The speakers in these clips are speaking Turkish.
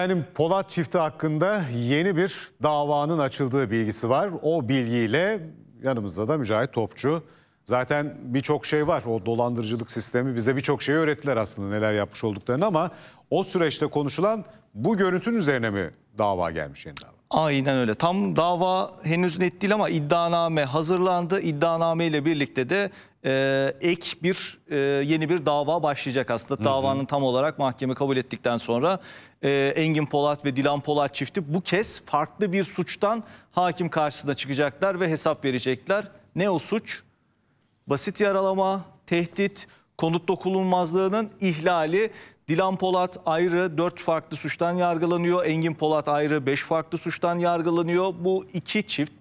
Yani Polat çifti hakkında yeni bir davanın açıldığı bilgisi var. O bilgiyle yanımızda da Mücahit Topçu. Zaten birçok şey var. O dolandırıcılık sistemi bize birçok şey öğrettiler aslında neler yapmış olduklarını ama o süreçte konuşulan bu görüntünün üzerine mi dava gelmiş yeniden? Aynen öyle. Tam dava henüz net değil ama iddianame hazırlandı. İddianame ile birlikte de e, ek bir e, yeni bir dava başlayacak aslında. Hı hı. Davanın tam olarak mahkeme kabul ettikten sonra e, Engin Polat ve Dilan Polat çifti bu kez farklı bir suçtan hakim karşısına çıkacaklar ve hesap verecekler. Ne o suç? Basit yaralama, tehdit, konut dokunulmazlığının ihlali Dilan Polat ayrı 4 farklı suçtan yargılanıyor. Engin Polat ayrı 5 farklı suçtan yargılanıyor. Bu iki çift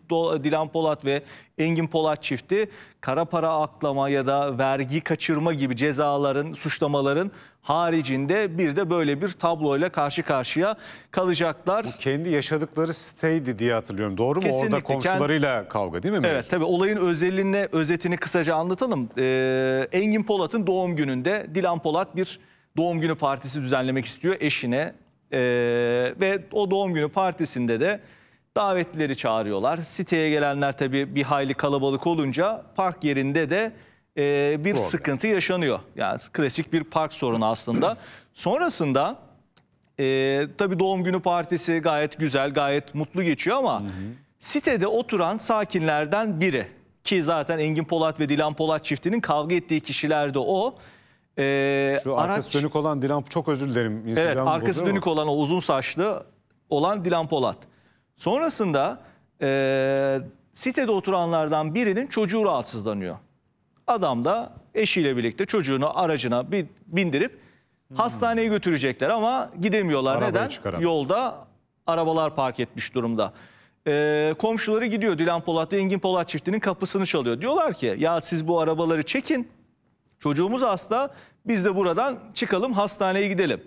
Dilan Polat ve Engin Polat çifti kara para aklama ya da vergi kaçırma gibi cezaların, suçlamaların haricinde bir de böyle bir tabloyla karşı karşıya kalacaklar. Bu kendi yaşadıkları siteydi diye hatırlıyorum. Doğru mu? Kesinlikle. Orada komşularıyla Kend... kavga değil mi? Mevzu? Evet tabii olayın özeline, özetini kısaca anlatalım. Ee, Engin Polat'ın doğum gününde Dilan Polat bir doğum günü partisi düzenlemek istiyor eşine. E, ve o doğum günü partisinde de davetlileri çağırıyorlar. Siteye gelenler tabii bir hayli kalabalık olunca park yerinde de e, bir Problem. sıkıntı yaşanıyor. Yani klasik bir park sorunu aslında. Sonrasında e, tabii doğum günü partisi gayet güzel, gayet mutlu geçiyor ama hı hı. sitede oturan sakinlerden biri ki zaten Engin Polat ve Dilan Polat çiftinin kavga ettiği kişiler de o. Ee, Şu arkası dönük olan Dilan çok özür dilerim. Evet arkası dönük olan o uzun saçlı olan Dilan Polat. Sonrasında e, sitede oturanlardan birinin çocuğu rahatsızlanıyor. Adam da eşiyle birlikte çocuğunu aracına bi- bindirip hmm. hastaneye götürecekler ama gidemiyorlar. Arabayı Neden? çıkaramıyor. Yolda arabalar park etmiş durumda. E, komşuları gidiyor Dilan Polat ve Engin Polat çiftinin kapısını çalıyor. Diyorlar ki ya siz bu arabaları çekin Çocuğumuz hasta biz de buradan çıkalım hastaneye gidelim.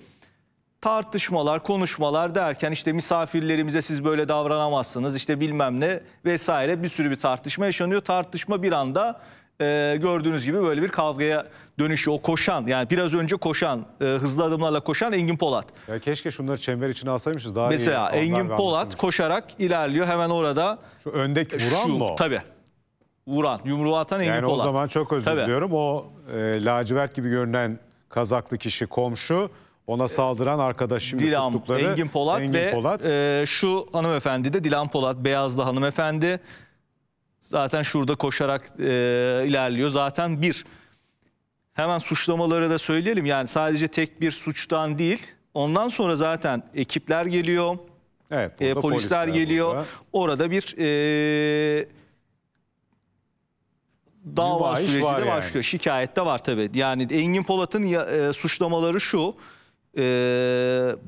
Tartışmalar, konuşmalar derken işte misafirlerimize siz böyle davranamazsınız işte bilmem ne vesaire bir sürü bir tartışma yaşanıyor. Tartışma bir anda e, gördüğünüz gibi böyle bir kavgaya dönüşüyor. O koşan yani biraz önce koşan e, hızlı adımlarla koşan Engin Polat. Ya keşke şunları çember içine alsaymışız daha Mesela iyi. Mesela Engin Polat koşarak ilerliyor hemen orada. Şu öndeki e, vuran şu, mı o? Tabii vuran, yumruğu atan Engin Yani Polat. o zaman çok özür Tabii. diliyorum. O e, lacivert gibi görünen kazaklı kişi komşu ona saldıran arkadaş şimdi Dilan, tuttukları Engin Polat Engin ve Polat. E, şu hanımefendi de Dilan Polat Beyazlı hanımefendi. Zaten şurada koşarak e, ilerliyor. Zaten bir hemen suçlamaları da söyleyelim. Yani sadece tek bir suçtan değil. Ondan sonra zaten ekipler geliyor. Evet, e, polisler, polisler geliyor. Burada. Orada bir e, dava süreci de yani. başlıyor. Şikayet de var tabii. Yani Engin Polat'ın e, suçlamaları şu. E,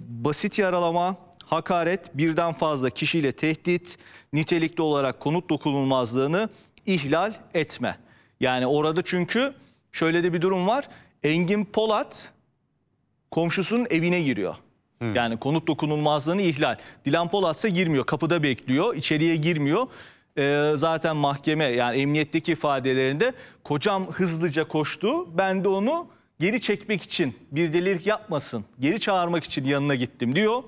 basit yaralama, hakaret, birden fazla kişiyle tehdit, nitelikli olarak konut dokunulmazlığını ihlal etme. Yani orada çünkü şöyle de bir durum var. Engin Polat komşusunun evine giriyor. Hı. Yani konut dokunulmazlığını ihlal. Dilan Polat ise girmiyor. Kapıda bekliyor. İçeriye girmiyor e, zaten mahkeme yani emniyetteki ifadelerinde kocam hızlıca koştu. Ben de onu geri çekmek için bir delilik yapmasın geri çağırmak için yanına gittim diyor.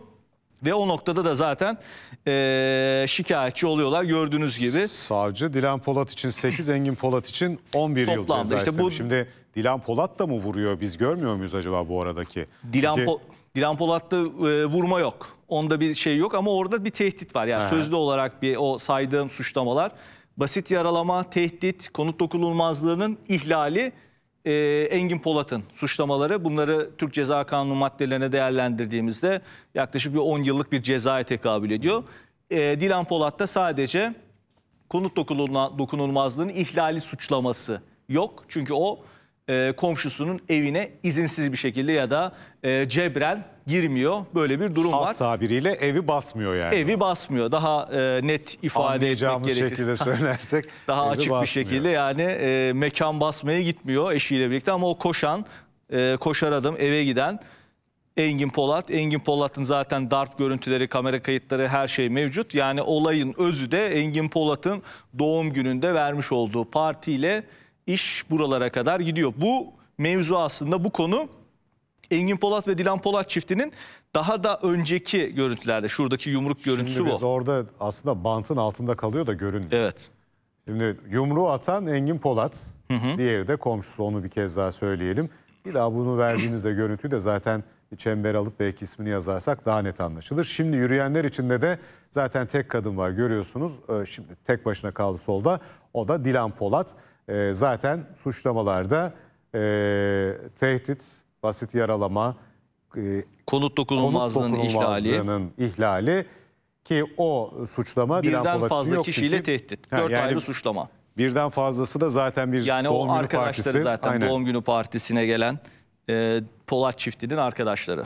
Ve o noktada da zaten e, şikayetçi oluyorlar gördüğünüz gibi. Savcı Dilan Polat için 8, Engin Polat için 11 Toplamda yıl ceza işte bu... Şimdi Dilan Polat da mı vuruyor biz görmüyor muyuz acaba bu aradaki? Dilan Pol... Dilan Polat'ta e, vurma yok. Onda bir şey yok ama orada bir tehdit var. Yani He. sözlü olarak bir o saydığım suçlamalar. Basit yaralama, tehdit, konut dokunulmazlığının ihlali e, Engin Polat'ın suçlamaları. Bunları Türk Ceza Kanunu maddelerine değerlendirdiğimizde yaklaşık bir 10 yıllık bir cezaya tekabül ediyor. E, Dilan Polat'ta sadece konut dokunulmazlığının ihlali suçlaması yok. Çünkü o e, komşusunun evine izinsiz bir şekilde ya da e, cebren girmiyor. Böyle bir durum Halk var. tabiriyle evi basmıyor yani. Evi basmıyor. Daha e, net ifade etmek gerekirse. şekilde söylersek. Daha açık basmıyor. bir şekilde yani e, mekan basmaya gitmiyor eşiyle birlikte ama o koşan, e, koşar adım eve giden Engin Polat. Engin Polat'ın zaten darp görüntüleri, kamera kayıtları her şey mevcut. Yani olayın özü de Engin Polat'ın doğum gününde vermiş olduğu partiyle iş buralara kadar gidiyor. Bu mevzu aslında bu konu Engin Polat ve Dilan Polat çiftinin daha da önceki görüntülerde şuradaki yumruk görüntüsü Şimdi biz bu. orada aslında bantın altında kalıyor da görünmüyor. Evet. Şimdi yumruğu atan Engin Polat, hı hı. diğeri de komşusu onu bir kez daha söyleyelim. Bir daha bunu verdiğinizde görüntüyü de zaten bir çember alıp belki ismini yazarsak daha net anlaşılır. Şimdi yürüyenler içinde de zaten tek kadın var görüyorsunuz. Ee, şimdi tek başına kaldı solda o da Dilan Polat e, zaten suçlamalarda e, tehdit, basit yaralama, e, konut dokunulmazlığının, konut dokunulmazlığının ihlali. ihlali ki o suçlama birden fazla yok kişiyle çünkü. tehdit. Ha, Dört yani, ayrı suçlama. Birden fazlası da zaten bir yani doğum günü partisi. Yani o arkadaşları zaten Aynen. doğum günü partisine gelen e, Polat çiftinin arkadaşları.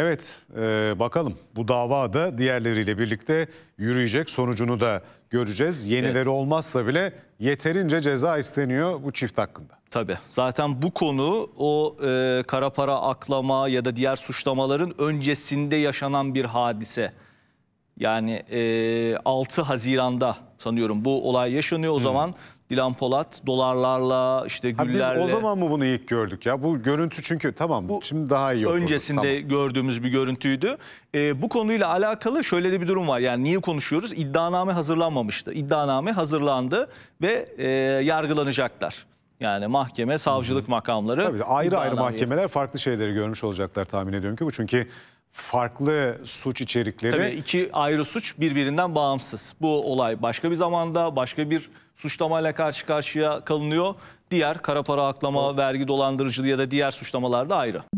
Evet e, bakalım bu dava da diğerleriyle birlikte yürüyecek sonucunu da göreceğiz. Yenileri evet. olmazsa bile yeterince ceza isteniyor bu çift hakkında. Tabii zaten bu konu o e, kara para aklama ya da diğer suçlamaların öncesinde yaşanan bir hadise. Yani e, 6 Haziran'da sanıyorum bu olay yaşanıyor o Hı. zaman Dilan Polat dolarlarla işte güllerle. Ha biz o zaman mı bunu ilk gördük ya? Bu görüntü çünkü tamam bu şimdi daha iyi oldu. Öncesinde tamam. gördüğümüz bir görüntüydü. Ee, bu konuyla alakalı şöyle de bir durum var. Yani niye konuşuyoruz? İddianame hazırlanmamıştı. İddianame hazırlandı ve e, yargılanacaklar. Yani mahkeme, savcılık Hı -hı. makamları. Tabii ayrı ayrı mahkemeler farklı şeyleri görmüş olacaklar tahmin ediyorum ki bu. Çünkü farklı suç içerikleri. Tabii iki ayrı suç birbirinden bağımsız. Bu olay başka bir zamanda başka bir suçlamayla karşı karşıya kalınıyor. Diğer kara para aklama, vergi dolandırıcılığı ya da diğer suçlamalarda ayrı.